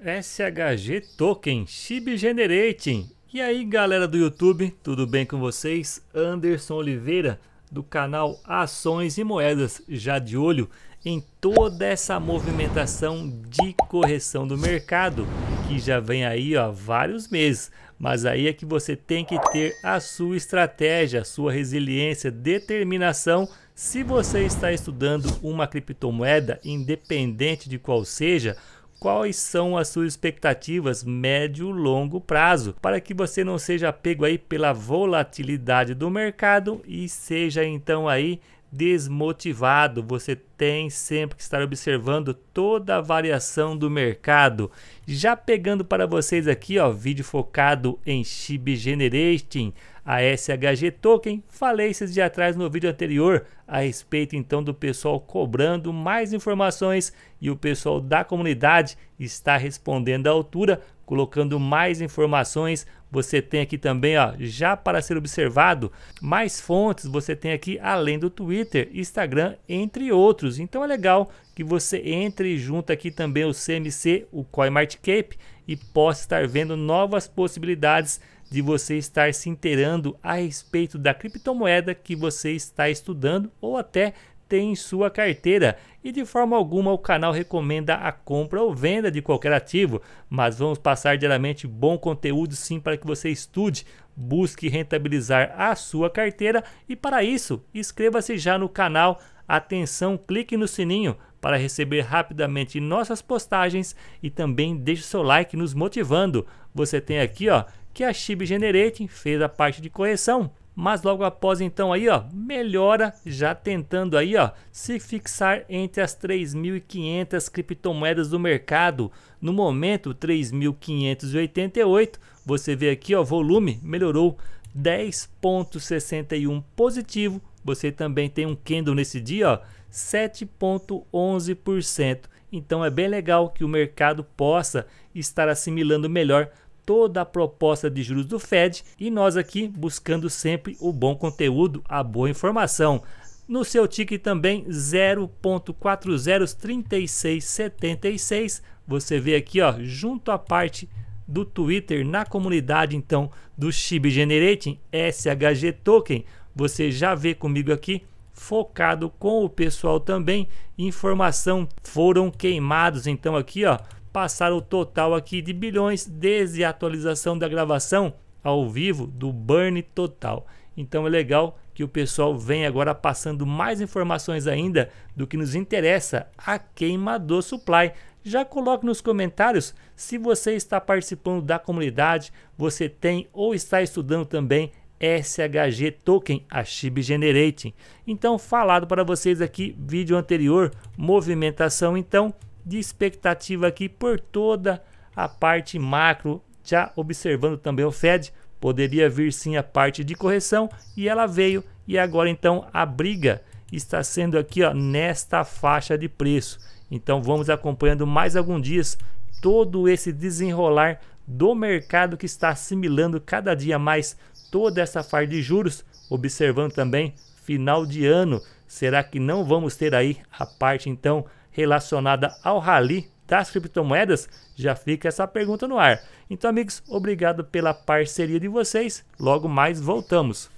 SHG Token Chib Generating. E aí galera do YouTube, tudo bem com vocês? Anderson Oliveira do canal Ações e Moedas, já de olho em toda essa movimentação de correção do mercado que já vem aí há vários meses. Mas aí é que você tem que ter a sua estratégia, a sua resiliência, determinação. Se você está estudando uma criptomoeda, independente de qual seja, quais são as suas expectativas médio longo prazo para que você não seja pego aí pela volatilidade do mercado e seja então aí desmotivado. Você tem sempre que estar observando toda a variação do mercado. Já pegando para vocês aqui, ó, vídeo focado em SHIB Generating, a SHG Token. Falei esses dias atrás no vídeo anterior a respeito então do pessoal cobrando mais informações e o pessoal da comunidade está respondendo à altura colocando mais informações. Você tem aqui também, ó, já para ser observado, mais fontes você tem aqui além do Twitter, Instagram, entre outros. Então é legal que você entre e aqui também o CMC, o CoinMarketCap e possa estar vendo novas possibilidades de você estar se inteirando a respeito da criptomoeda que você está estudando ou até tem sua carteira e de forma alguma o canal recomenda a compra ou venda de qualquer ativo, mas vamos passar diariamente bom conteúdo sim para que você estude, busque rentabilizar a sua carteira e para isso inscreva-se já no canal, atenção, clique no sininho para receber rapidamente nossas postagens e também deixe seu like nos motivando. Você tem aqui ó que a Chib Generating fez a parte de correção mas logo após então aí ó, melhora já tentando aí ó, se fixar entre as 3.500 criptomoedas do mercado. No momento 3.588, você vê aqui ó, volume melhorou 10.61 positivo. Você também tem um candle nesse dia, ó, 7.11%. Então é bem legal que o mercado possa estar assimilando melhor toda a proposta de juros do Fed e nós aqui buscando sempre o bom conteúdo, a boa informação. No seu ticket também 0.403676, você vê aqui ó, junto à parte do Twitter na comunidade então do Shib Generating SHG Token. Você já vê comigo aqui focado com o pessoal também. Informação foram queimados então aqui ó passar o total aqui de bilhões desde a atualização da gravação ao vivo do Burn Total. Então é legal que o pessoal vem agora passando mais informações ainda do que nos interessa a queima do supply. Já coloque nos comentários se você está participando da comunidade, você tem ou está estudando também SHG Token, a SHIB Generating. Então, falado para vocês aqui, vídeo anterior, movimentação então, de expectativa aqui por toda a parte macro, já observando também o Fed, poderia vir sim a parte de correção e ela veio e agora então a briga está sendo aqui ó, nesta faixa de preço. Então vamos acompanhando mais alguns dias todo esse desenrolar do mercado que está assimilando cada dia mais toda essa faixa de juros, observando também final de ano, será que não vamos ter aí a parte então relacionada ao rally das criptomoedas? Já fica essa pergunta no ar. Então, amigos, obrigado pela parceria de vocês. Logo mais voltamos.